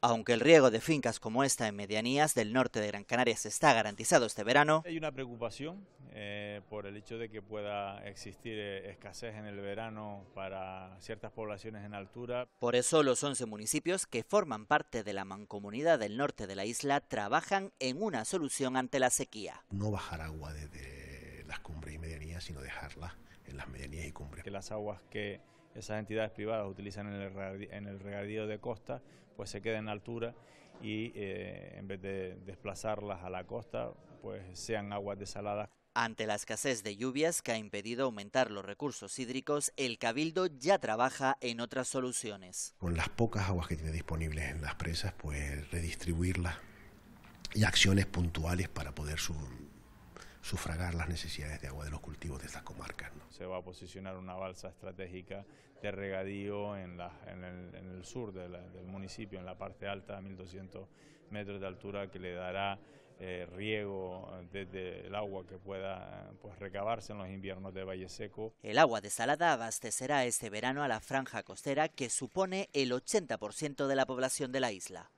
Aunque el riego de fincas como esta en medianías del norte de Gran Canaria se está garantizado este verano. Hay una preocupación eh, por el hecho de que pueda existir eh, escasez en el verano para ciertas poblaciones en altura. Por eso los 11 municipios que forman parte de la mancomunidad del norte de la isla trabajan en una solución ante la sequía. No bajar agua desde las cumbres y medianías, sino dejarla en las medianías y cumbres. Que las aguas que esas entidades privadas utilizan en el regadío de costa, pues se queden en altura y eh, en vez de desplazarlas a la costa, pues sean aguas desaladas. Ante la escasez de lluvias que ha impedido aumentar los recursos hídricos, el Cabildo ya trabaja en otras soluciones. Con las pocas aguas que tiene disponibles en las presas, pues redistribuirlas y acciones puntuales para poder su, sufragar las necesidades de agua de los cultivos de estas comarcas. Se va a posicionar una balsa estratégica de regadío en, el, sur del municipio, en la parte alta, a 1.200 metros de altura, que le dará eh, riego desde el agua que pueda pues, recabarse en los inviernos de Valle Seco. El agua de Salada abastecerá este verano a la franja costera que supone el 80% de la población de la isla.